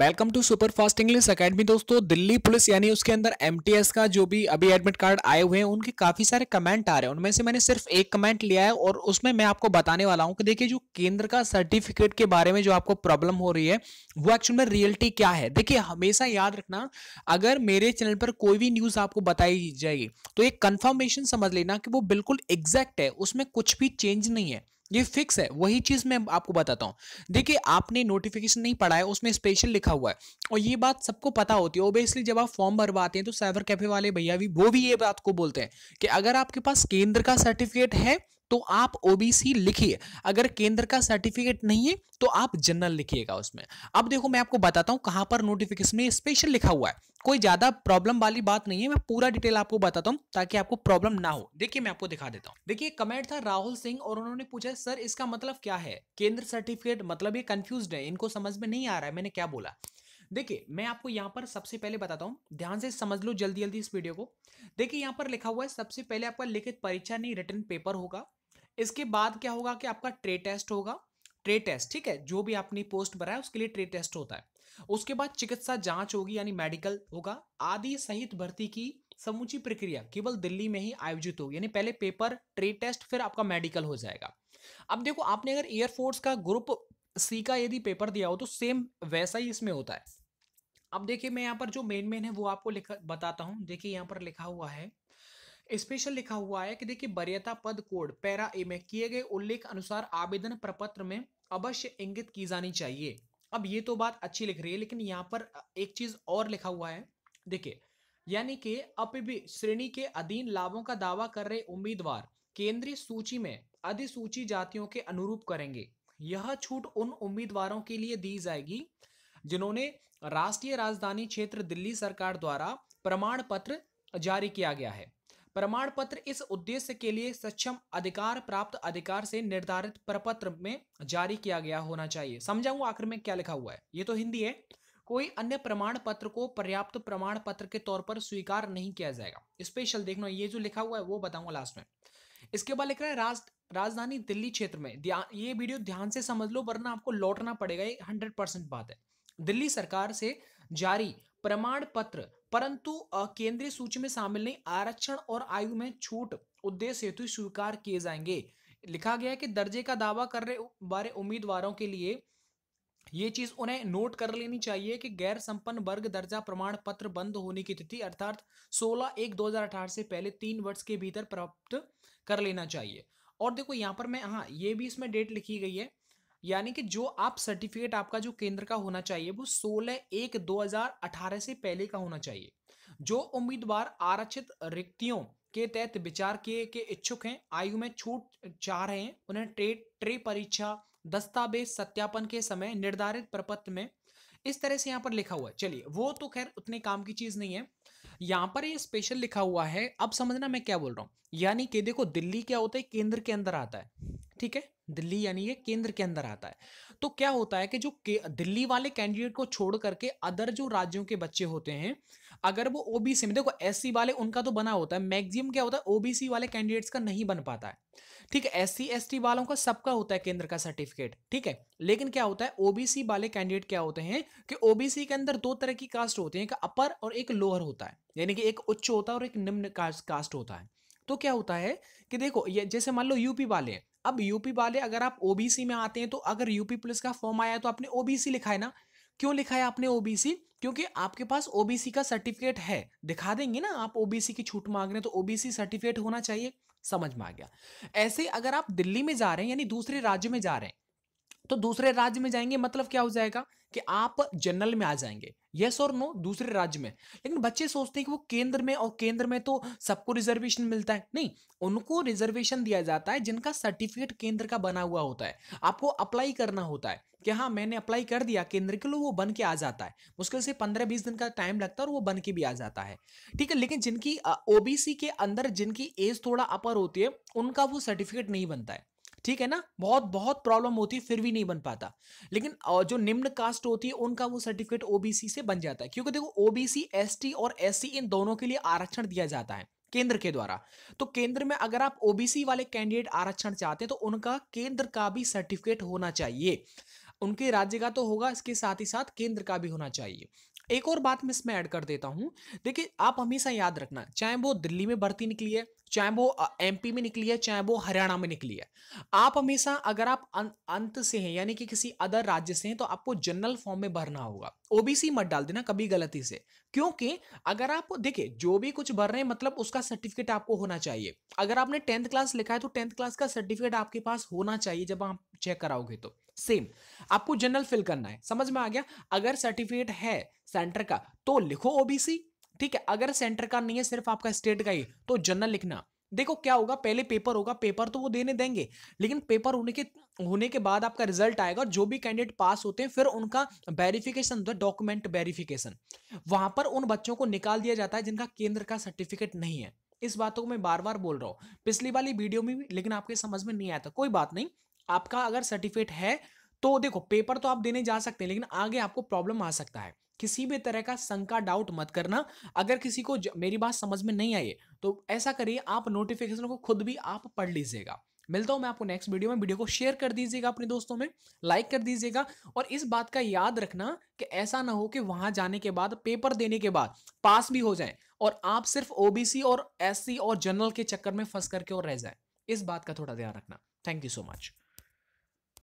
welcome to super fast English academy दोस्तों Delhi police यानी उसके अंदर एस का जो भी अभी एडमिट कार्ड आए हुए हैं उनके काफी सारे कमेंट आ रहे हैं उनमें से मैंने सिर्फ एक कमेंट लिया है और उसमें मैं आपको बताने वाला हूं कि देखिए जो केंद्र का सर्टिफिकेट के बारे में जो आपको प्रॉब्लम हो रही है वो एक्चुअल में रियलिटी क्या है देखिए हमेशा याद रखना अगर मेरे चैनल पर कोई भी न्यूज आपको बताई जाएगी तो एक कन्फर्मेशन समझ लेना कि वो बिल्कुल एग्जैक्ट है उसमें कुछ भी चेंज नहीं है ये फिक्स है वही चीज मैं आपको बताता हूँ देखिए आपने नोटिफिकेशन नहीं पढ़ा है उसमें स्पेशल लिखा हुआ है और ये बात सबको पता होती है ओबियसली जब आप फॉर्म भरवाते हैं तो साइबर कैफे वाले भैया भी वो भी ये बात को बोलते हैं कि अगर आपके पास केंद्र का सर्टिफिकेट है तो आप ओबीसी लिखिए अगर केंद्र का सर्टिफिकेट नहीं है तो आप जनरल लिखिएगा उसमें अब देखो मैं आपको बताता हूं कहां पर नोटिफिकेशन में स्पेशल लिखा हुआ है कोई ज़्यादा प्रॉब्लम वाली बात नहीं है मैं पूरा डिटेल आपको बताता हूं ताकि आपको प्रॉब्लम ना हो देखिए मैं आपको दिखा देता हूं देखिए कमेंट था राहुल सिंह और उन्होंने पूछा सर इसका मतलब क्या है केंद्र सर्टिफिकेट मतलब ये कंफ्यूज है इनको समझ में नहीं आ रहा है मैंने क्या बोला देखिए मैं आपको यहाँ पर सबसे पहले बताता हूँ ध्यान से समझ लो जल्दी जल्दी इस वीडियो को देखिए यहाँ पर लिखा हुआ है सबसे पहले आपका लिखित परीक्षा नहीं रिटर्न पेपर होगा इसके बाद क्या होगा कि आपका ट्रे टेस्ट होगा ट्रे टेस्ट ठीक है जो भी आपने पोस्ट भरा है उसके लिए ट्रे टेस्ट होता है उसके बाद चिकित्सा जांच होगी यानी मेडिकल होगा आदि सहित भर्ती की समूची प्रक्रिया केवल दिल्ली में ही आयोजित होगी यानी पहले पेपर ट्रे टेस्ट फिर आपका मेडिकल हो जाएगा अब देखो आपने अगर एयरफोर्स का ग्रुप सी का यदि पेपर दिया हो तो सेम वैसा ही इसमें होता है अब देखिए मैं यहाँ पर जो मेन मेन है वो आपको लिखा बताता हूँ देखिए यहाँ पर लिखा हुआ है स्पेशल लिखा हुआ है कि देखिए वरीयता पद कोड पैरा ए में किए गए उल्लेख अनुसार आवेदन प्रपत्र में अवश्य इंगित की जानी चाहिए अब ये तो बात अच्छी लिख रही है लेकिन यहाँ पर एक चीज और लिखा हुआ है देखिए यानी कि भी श्रेणी के अधीन लाभों का दावा कर रहे उम्मीदवार केंद्रीय सूची में अधिसूची जातियों के अनुरूप करेंगे यह छूट उन उम्मीदवारों के लिए दी जाएगी जिन्होंने राष्ट्रीय राजधानी क्षेत्र दिल्ली सरकार द्वारा प्रमाण पत्र जारी किया गया है प्रमाण पत्र इस उद्देश्य के लिए सक्षम अधिकार प्राप्त अधिकार से निर्धारित प्रपत्र में जारी किया गया होना चाहिए समझाऊ आखिर में क्या लिखा हुआ है ये तो हिंदी है कोई अन्य प्रमाण पत्र को पर्याप्त प्रमाण पत्र के तौर पर स्वीकार नहीं किया जाएगा स्पेशल लो ये जो लिखा हुआ है वो बताऊंगा लास्ट में इसके बाद लिख रहा है राज, राजधानी दिल्ली क्षेत्र में ये वीडियो ध्यान से समझ लो वरना आपको लौटना पड़ेगा ये हंड्रेड परसेंट बात है दिल्ली सरकार से जारी प्रमाण पत्र परंतु केंद्रीय सूची में शामिल नहीं आरक्षण और आयु में छूट उद्देश्य हेतु स्वीकार किए जाएंगे लिखा गया है कि दर्जे का दावा कर रहे वाले उम्मीदवारों के लिए ये चीज उन्हें नोट कर लेनी चाहिए कि गैर संपन्न वर्ग दर्जा प्रमाण पत्र बंद होने की तिथि अर्थात 16 एक 2018 से पहले तीन वर्ष के भीतर प्राप्त कर लेना चाहिए और देखो यहाँ पर मैं हाँ ये भी इसमें डेट लिखी गई है यानी कि जो आप सर्टिफिकेट आपका जो केंद्र का होना चाहिए वो 16 एक 2018 से पहले का होना चाहिए जो उम्मीदवार आरक्षित रिक्तियों के तहत विचार किए के इच्छुक हैं आयु में छूट चाह रहे हैं उन्हें ट्रे ट्रे परीक्षा दस्तावेज सत्यापन के समय निर्धारित प्रपत्र में इस तरह से यहाँ पर लिखा हुआ है चलिए वो तो खैर उतने काम की चीज नहीं है यहाँ पर ये स्पेशल लिखा हुआ है अब समझना मैं क्या बोल रहा हूँ यानी कि देखो दिल्ली क्या होता है केंद्र के अंदर आता है ठीक है दिल्ली यानी ये केंद्र के अंदर आता है तो क्या होता है कि जो दिल्ली वाले कैंडिडेट को छोड़ करके अदर जो राज्यों के बच्चे होते हैं अगर वो ओबीसी में देखो एससी वाले उनका तो बना होता है मैक्सिमम क्या होता है ओबीसी वाले कैंडिडेट्स का नहीं बन पाता है ठीक है एससी एसटी वालों का सबका होता है केंद्र का सर्टिफिकेट ठीक है लेकिन क्या होता है ओबीसी वाले कैंडिडेट क्या होते हैं कि ओबीसी के अंदर दो तरह की कास्ट होती है एक अपर और एक लोअर होता है यानी कि एक उच्च होता है और एक निम्न कास्ट होता है तो क्या होता है कि देखो ये जैसे मान लो यूपी वाले अब यूपी वाले अगर आप ओबीसी में आते हैं तो अगर यूपी पुलिस का फॉर्म आया तो आपने ओबीसी लिखा है ना क्यों लिखा है आपने ओबीसी क्योंकि आपके पास ओबीसी का सर्टिफिकेट है दिखा देंगे ना आप ओबीसी की छूट मांग रहे हैं तो ओबीसी सर्टिफिकेट होना चाहिए समझ में आ गया ऐसे अगर आप दिल्ली में जा रहे हैं यानी दूसरे राज्य में जा रहे हैं तो दूसरे राज्य में जाएंगे मतलब क्या हो जाएगा कि आप जनरल में आ जाएंगे यस और नो दूसरे राज्य में लेकिन बच्चे सोचते हैं कि वो केंद्र में और केंद्र में तो सबको रिजर्वेशन मिलता है नहीं उनको रिजर्वेशन दिया जाता है जिनका सर्टिफिकेट केंद्र का बना हुआ होता है आपको अप्लाई करना होता है कि हाँ मैंने अप्लाई कर दिया केंद्र के लिए वो बन के आ जाता है मुश्किल से पंद्रह बीस दिन का टाइम लगता है और वो बन के भी आ जाता है ठीक है लेकिन जिनकी ओबीसी के अंदर जिनकी एज थोड़ा अपर होती है उनका वो सर्टिफिकेट नहीं बनता है ठीक है ना बहुत बहुत प्रॉब्लम होती है फिर भी नहीं बन पाता लेकिन जो निम्न कास्ट होती है उनका वो सर्टिफिकेट ओबीसी से बन जाता है क्योंकि देखो ओबीसी एस और एस इन दोनों के लिए आरक्षण दिया जाता है केंद्र के द्वारा तो केंद्र में अगर आप ओबीसी वाले कैंडिडेट आरक्षण चाहते हैं तो उनका केंद्र का भी सर्टिफिकेट होना चाहिए उनके राज्य का तो होगा इसके साथ ही साथ केंद्र का भी होना चाहिए एक और बात मैं इसमें ऐड कर देता हूँ देखिए आप हमेशा याद रखना चाहे वो दिल्ली में भर्ती निकली है चाहे वो एमपी में निकली है चाहे वो हरियाणा में निकली है आप हमेशा अगर आप अं, अंत से हैं यानी कि किसी अदर राज्य से हैं तो आपको जनरल फॉर्म में भरना होगा ओबीसी मत डाल देना कभी गलती से क्योंकि अगर आप देखिए जो भी कुछ भर रहे हैं मतलब उसका सर्टिफिकेट आपको होना चाहिए अगर आपने टेंथ क्लास लिखा है तो टेंथ क्लास का सर्टिफिकेट आपके पास होना चाहिए जब आप चेक कराओगे तो सेम आपको जनरल फिल करना है समझ में आ गया अगर सर्टिफिकेट है सेंटर का तो लिखो ओबीसी ठीक है अगर सेंटर का नहीं है सिर्फ आपका स्टेट का ही तो जनरल लिखना देखो क्या होगा पहले पेपर होगा पेपर तो वो देने देंगे लेकिन पेपर होने के होने के बाद आपका रिजल्ट आएगा और जो भी कैंडिडेट पास होते हैं फिर उनका वेरिफिकेशन होता है डॉक्यूमेंट वेरिफिकेशन वहां पर उन बच्चों को निकाल दिया जाता है जिनका केंद्र का सर्टिफिकेट नहीं है इस बातों को मैं बार बार बोल रहा हूँ पिछली वाली वीडियो में भी लेकिन आपके समझ में नहीं आया था कोई बात नहीं आपका अगर सर्टिफिकेट है तो देखो पेपर तो आप देने जा सकते हैं लेकिन आगे आपको प्रॉब्लम आ सकता है किसी भी तरह का शंका डाउट मत करना अगर किसी को मेरी बात समझ में नहीं आई तो ऐसा करिए आप नोटिफिकेशन को खुद भी आप पढ़ लीजिएगा मिलता हूं मैं आपको नेक्स्ट वीडियो में वीडियो को शेयर कर दीजिएगा अपने दोस्तों में लाइक कर दीजिएगा और इस बात का याद रखना कि ऐसा ना हो कि वहां जाने के बाद पेपर देने के बाद पास भी हो जाए और आप सिर्फ ओबीसी और एससी और जनरल के चक्कर में फंस करके और रह जाए इस बात का थोड़ा ध्यान रखना थैंक यू सो मच